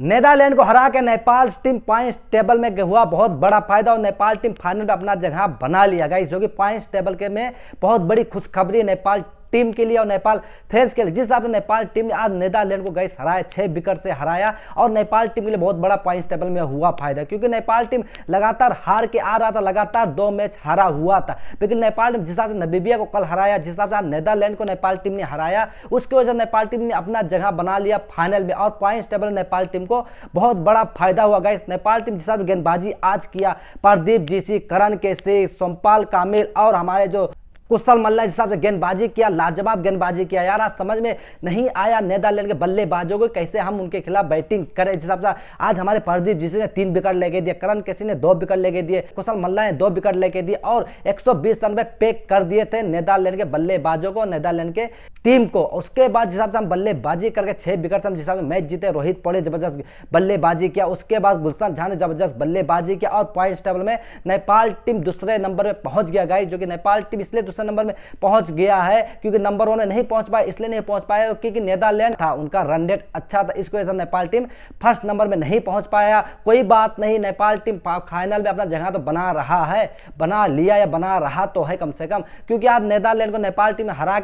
Netherland को हरा के नेपाल टीम पॉइंट टेबल में हुआ बहुत बड़ा फायदा और नेपाल टीम फाइनल में अपना जगह बना लिया गया जो कि पॉइंट टेबल के में बहुत बड़ी खुशखबरी नेपाल टीम के लिए और नेपाल फैंस के लिए जिस हिसाब से नेपाल टीम ने आज नेदरलैंड को गई हराया छः विकेट से हराया और नेपाल टीम के लिए बहुत बड़ा पॉइंट टेबल में हुआ फायदा क्योंकि नेपाल टीम लगातार हार के आ रहा था लगातार दो मैच हरा हुआ था लेकिन नेपाल ने जिस हिसाब से नबीबिया को कल हराया जिस हिसाब से नेदरलैंड को नेपाल टीम ने हराया उसकी वजह से नेपाल टीम ने अपना जगह बना लिया फाइनल में और पॉइंट टेबल नेपाल टीम को बहुत बड़ा फायदा हुआ गैस नेपाल टीम जिस हिसाब गेंदबाजी आज किया प्रदीप जी सी करण के सिंह सोमपाल कामिल और हमारे जो कुशल मल्ला जिस हिसाब से गेंदबाजी किया लाजवाब गेंदबाजी किया यार आज समझ में नहीं आया नेदरलैंड के बल्लेबाजों को कैसे हम उनके खिलाफ बैटिंग करें जिस हिसाब से आज हमारे प्रदीप जिसे ने तीन विकेट लेके दिए करण केसी ने दो विकेट लेके दिए कुशल मल्ला ने दो विकेट लेके दिए और एक रन पे पेक कर दिए थे नेदरलैंड के बल्लेबाजों को नेदरलैंड के टीम को उसके बाद जिस हिसाब से हम बल्लेबाजी करके छह विकेट से हम जिस मैच जीते रोहित पौड़े जबरदस्त बल्लेबाजी किया उसके बाद गुलशन झा ने जबरदस्त बल्लेबाजी किया और पॉइंट टेबल में नेपाल टीम दूसरे नंबर पर पहुंच गया गाई जो कि नेपाल टीम इसलिए तीसरे नंबर में पहुंच गया है क्योंकि नंबर वन में नहीं पहुंच पाया इसलिए नहीं पहुंच पाया क्योंकि नेदरलैंड था उनका रन रेट अच्छा था इसको वजह नेपाल टीम फर्स्ट नंबर में नहीं पहुंच पाया कोई बात नहीं नेपाल टीम फाइनल में अपना जगह तो बना रहा है बना लिया या बना रहा तो है कम से कम क्योंकि आज नेदरलैंड को नेपाल टीम हरा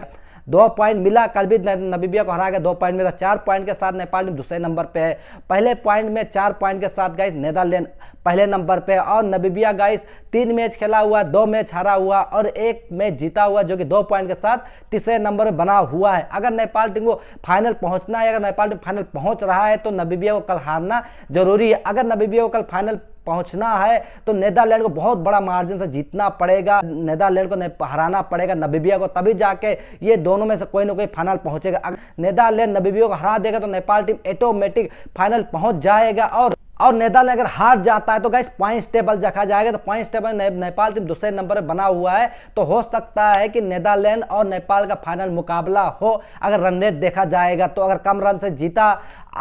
दो पॉइंट मिला कल भी नबीबिया को हरा गया दो पॉइंट मिला चार पॉइंट के साथ नेपाल टीम दूसरे नंबर पर है पहले पॉइंट में चार पॉइंट के साथ गाइस नेदरलैंड पहले नंबर पे और नबीबिया गाइस तीन मैच खेला हुआ दो मैच हारा हुआ और एक मैच जीता हुआ जो कि दो पॉइंट के साथ तीसरे नंबर में बना हुआ है अगर नेपाल टीम को फाइनल पहुंचना है अगर नेपाल टीम फाइनल पहुंच रहा है तो नबीबिया को कल हारना जरूरी है अगर नबीबिया को कल फाइनल पहुंचना है तो नेदरलैंड को बहुत बड़ा मार्जिन से जीतना पड़ेगा नेदरलैंड को हराना पड़ेगा नबीबिया को तभी जाके ये दोनों में से कोई ना कोई फाइनल पहुंचेगा अगर नेदरलैंड नबीबिया को हरा देगा तो नेपाल टीम ऑटोमेटिक फाइनल पहुंच जाएगा और और नेदरलैंड अगर हार जाता है तो गाइस पॉइंट्स टेबल रखा जाएगा तो पॉइंट्स टेबल ने, नेपाल टीम दूसरे नंबर पर बना हुआ है तो हो सकता है कि नेदरलैंड और नेपाल का फाइनल मुकाबला हो अगर रन रेट देखा जाएगा तो अगर कम रन से जीता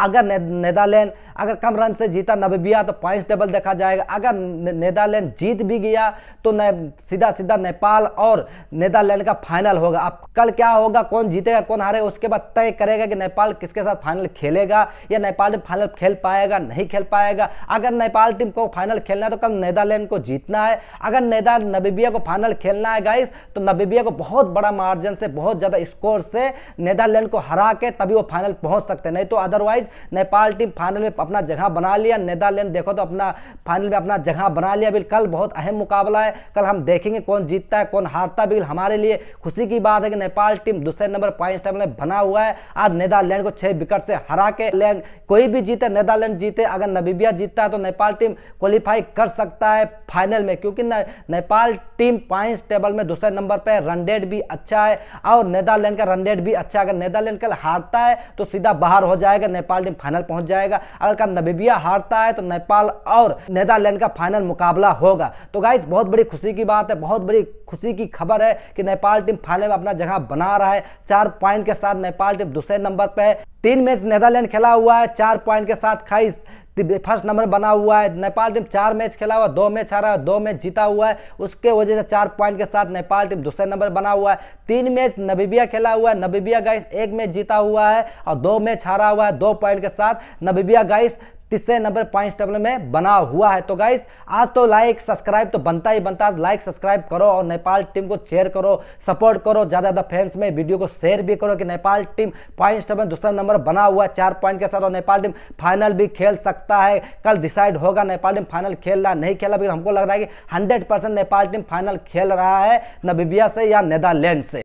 अगर ने, नेदरलैंड अगर कम रन से जीता नबीबिया तो पॉइंट टेबल देखा जाएगा अगर नेदरलैंड जीत भी गया तो ने, सीधा सीधा नेपाल और नेदरलैंड का फाइनल होगा अब कल क्या होगा कौन जीतेगा कौन हारेगा उसके बाद तय करेगा कि नेपाल किसके साथ फाइनल खेलेगा या नेपाल टीम फाइनल खेल पाएगा नहीं खेल पाएगा अगर नेपाल टीम को फाइनल खेलना है तो कल नेदरलैंड को जीतना है अगर नेदर नबीबिया को फाइनल खेलना है गाइस तो नबीबिया को बहुत बड़ा मार्जिन से बहुत ज़्यादा स्कोर से नेदरलैंड को हरा के तभी वो फाइनल पहुंच सकते हैं नहीं तो अदरवाइज नेपाल टीम फाइनल में अपना जगह बना लिया नेदरलैंड देखो तो अपना फाइनल में अपना जगह बना लिया बिल कल बहुत अहम मुकाबला है कल हम देखेंगे कौन जीतता है कौन हारता बिल हमारे लिए खुशी की बात है कि नेपाल टीम दूसरे नंबर पॉइंट टेबल में बना हुआ है आज नेदरलैंड को छह विकेट से हरा के लैंड कोई भी जीते नेदरलैंड जीते अगर नबीबिया जीतता है तो नेपाल टीम क्वालिफाई कर सकता है फाइनल में क्योंकि नेपाल टीम पॉइंट टेबल में दूसरे नंबर पर रन रेट भी अच्छा है और नेदरलैंड का रन रेट भी अच्छा है अगर नेदरलैंड कल हारता है तो सीधा बाहर हो जाएगा नेपाल टीम फाइनल पहुंच जाएगा अगर नेपाल का नबीबिया हारता है तो नेपाल और नेदरलैंड का फाइनल मुकाबला होगा तो गाइज बहुत बड़ी खुशी की बात है बहुत बड़ी खुशी की खबर है कि नेपाल टीम फाइनल में अपना जगह बना रहा है चार पॉइंट के साथ नेपाल टीम दूसरे नंबर पर है तीन मैच नेदरलैंड खेला हुआ है चार पॉइंट के साथ खाइस फर्स्ट नंबर बना हुआ है नेपाल टीम चार मैच खेला हुआ दो मैच हारा दो मैच जीता हुआ है उसके वजह से चार पॉइंट के साथ नेपाल टीम दूसरे नंबर बना हुआ है तीन मैच नबीबिया खेला हुआ है नबीबिया गाइस एक मैच जीता हुआ है और दो मैच हारा हुआ है दो पॉइंट के साथ नबीबिया गाइस तीसरे नंबर पॉइंट टेबल में बना हुआ है तो गाइस आज तो लाइक सब्सक्राइब तो बनता ही बनता है लाइक सब्सक्राइब करो और नेपाल टीम को शेयर करो सपोर्ट करो ज़्यादा ज़्यादा फैंस में वीडियो को शेयर भी करो कि नेपाल टीम पॉइंट टेबल दूसरा नंबर बना हुआ है चार पॉइंट के साथ और नेपाल टीम फाइनल भी खेल सकता है कल डिसाइड होगा नेपाल टीम फाइनल खेल रहा नहीं खेला लेकिन हमको लग रहा है कि हंड्रेड नेपाल टीम फाइनल खेल रहा है नबीबिया से या नेदरलैंड से